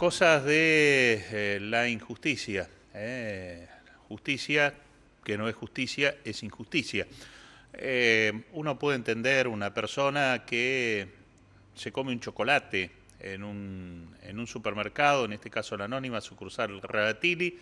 cosas de eh, la injusticia. Eh, justicia que no es justicia es injusticia. Eh, uno puede entender una persona que se come un chocolate en un, en un supermercado, en este caso la anónima, sucursal Radatili,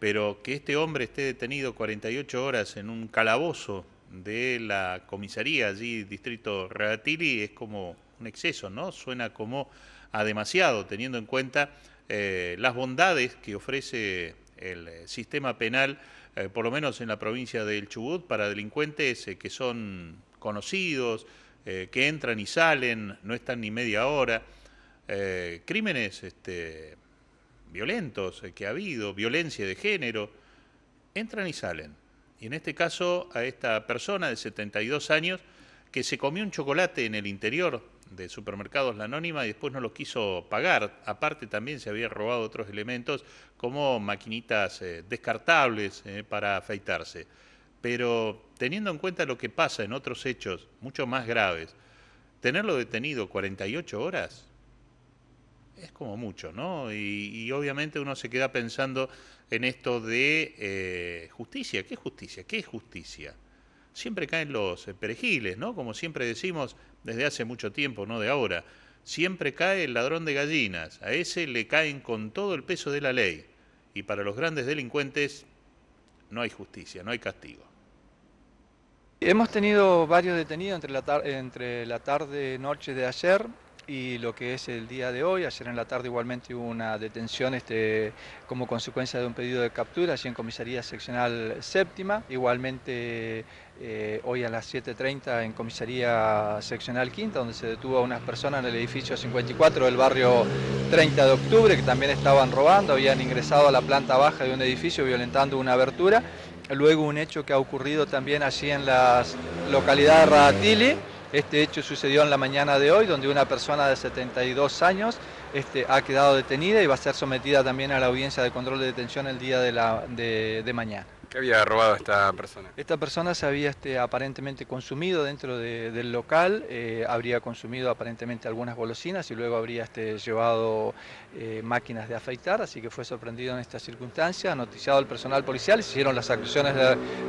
pero que este hombre esté detenido 48 horas en un calabozo de la comisaría allí, distrito Radatili, es como exceso, ¿no? Suena como a demasiado, teniendo en cuenta eh, las bondades que ofrece el eh, sistema penal, eh, por lo menos en la provincia del Chubut, para delincuentes que son conocidos, que entran y salen, no están ni media hora. crímenes este, violentos que ha habido, violencia de género, entran y salen. Y en este caso a esta persona de 72 años que se comió un chocolate en el interior de supermercados La Anónima y después no lo quiso pagar. Aparte también se había robado otros elementos como maquinitas eh, descartables eh, para afeitarse. Pero teniendo en cuenta lo que pasa en otros hechos mucho más graves, tenerlo detenido 48 horas es como mucho, ¿no? Y, obviamente uno se queda pensando en esto de eh, justicia. ¿Qué justicia? ¿Qué es justicia? siempre caen los perejiles, ¿no? Como siempre decimos desde hace mucho tiempo, no de ahora. Siempre cae el ladrón de gallinas, a ese le caen con todo el peso de la ley. Y para los grandes delincuentes no hay justicia, no hay castigo. Hemos tenido varios detenidos entre la, tarde entre la tarde, noche de ayer y lo que es el día de hoy. Ayer en la tarde igualmente hubo una detención este, como consecuencia de un pedido de captura allí en comisaría seccional séptima. Igualmente eh, hoy a las 7.30 en comisaría seccional quinta, donde se detuvo a unas personas en el edificio 54 del barrio 30 de octubre, que también estaban robando, habían ingresado a la planta baja de un edificio violentando una abertura. Luego un hecho que ha ocurrido también allí en la localidad de Radatili este hecho sucedió en la mañana de hoy, donde una persona de 72 años este, ha quedado detenida y va a ser sometida también a la audiencia de control de detención el día de, mañana. ¿Qué había robado esta persona? Esta persona se había este, aparentemente consumido dentro del local, eh, habría consumido aparentemente algunas golosinas y luego habría este, llevado eh, máquinas de afeitar, así que fue sorprendido en esta circunstancia, Ha noticiado al personal policial, se hicieron las acusaciones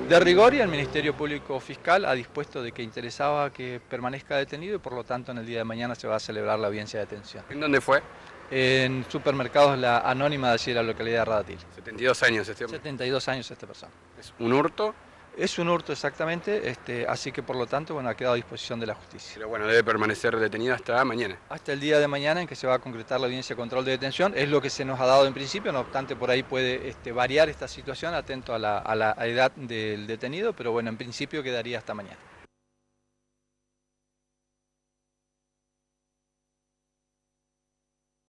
de rigor y el Ministerio Público Fiscal ha dispuesto de que interesaba que permanezca detenido y por lo tanto en el día de mañana se va a celebrar la audiencia de detención. ¿En dónde fue? En supermercados La Anónima de la localidad de Radatil. 72 años este hombre. 72 años esta persona. ¿Es un hurto? Es un hurto exactamente, este, así que por lo tanto bueno, ha quedado a disposición de la justicia. Pero bueno, debe permanecer detenido hasta mañana. Hasta el día de mañana en que se va a concretar la audiencia de control de detención, es lo que se nos ha dado en principio, no obstante por ahí puede este, variar esta situación, atento a la, a la edad del detenido, pero bueno, en principio quedaría hasta mañana.